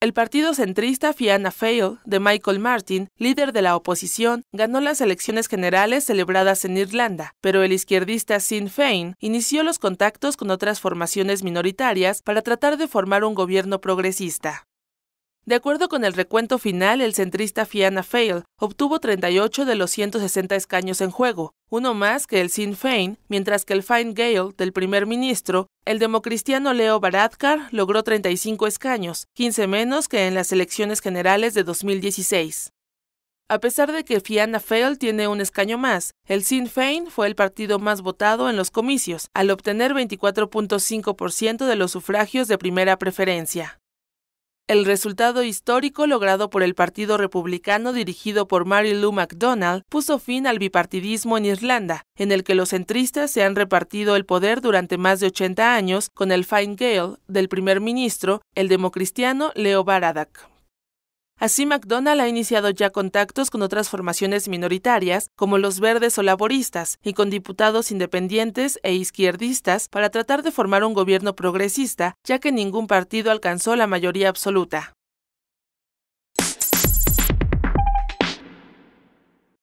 El partido centrista Fianna Fáil, de Michael Martin, líder de la oposición, ganó las elecciones generales celebradas en Irlanda, pero el izquierdista Sinn Féin inició los contactos con otras formaciones minoritarias para tratar de formar un gobierno progresista. De acuerdo con el recuento final, el centrista Fianna Fail obtuvo 38 de los 160 escaños en juego, uno más que el Sinn Féin, mientras que el Fine Gael del primer ministro, el democristiano Leo Varadkar, logró 35 escaños, 15 menos que en las elecciones generales de 2016. A pesar de que Fianna Fail tiene un escaño más, el Sinn Féin fue el partido más votado en los comicios, al obtener 24.5% de los sufragios de primera preferencia. El resultado histórico logrado por el Partido Republicano dirigido por Mary Lou MacDonald puso fin al bipartidismo en Irlanda, en el que los centristas se han repartido el poder durante más de 80 años con el Fine Gael del primer ministro, el democristiano Leo Baradak. Así, McDonald ha iniciado ya contactos con otras formaciones minoritarias, como los verdes o laboristas, y con diputados independientes e izquierdistas para tratar de formar un gobierno progresista, ya que ningún partido alcanzó la mayoría absoluta.